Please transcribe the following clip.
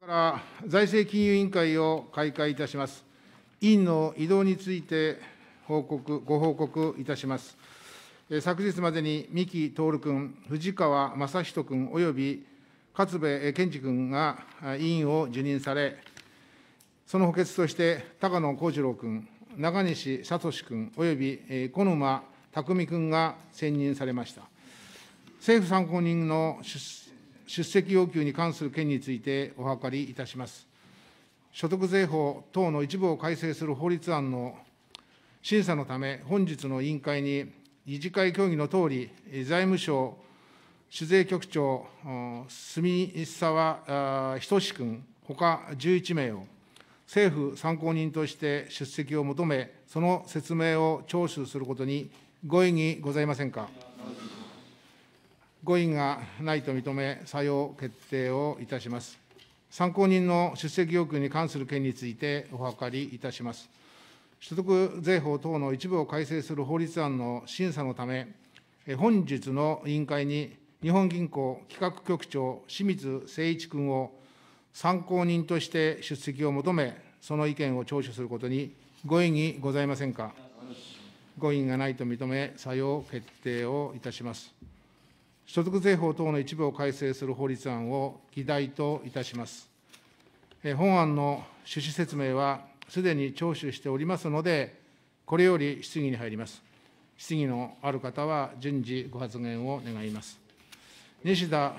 から財政金融委員会を開会いたします。委員の移動について報告ご報告いたします。昨日までに三木徹君、藤川正人君および勝部健二君が委員を辞任され、その補欠として高野幸次郎君、中西聡君および小沼巧君が選任されました。政府参考人の出席要求に関する件についてお諮りいたします。所得税法等の一部を改正する法律案の審査のため、本日の委員会に、理事会協議のとおり、財務省酒税局長、住沢仁君、ほか11名を、政府参考人として出席を求め、その説明を聴取することにご異議ございませんか。ご異議がないと認め、採用決定をいたします。参考人の出席要求に関する件についてお諮りいたします。所得税法等の一部を改正する法律案の審査のため、本日の委員会に、日本銀行企画局長、清水誠一君を参考人として出席を求め、その意見を聴取することにご異議ございませんか。ご異議がないと認め、採用決定をいたします。所得税法等の一部を改正する法律案を議題といたします。本案の趣旨説明はすでに聴取しておりますので、これより質疑に入ります。質疑のある方は順次ご発言を願います。西田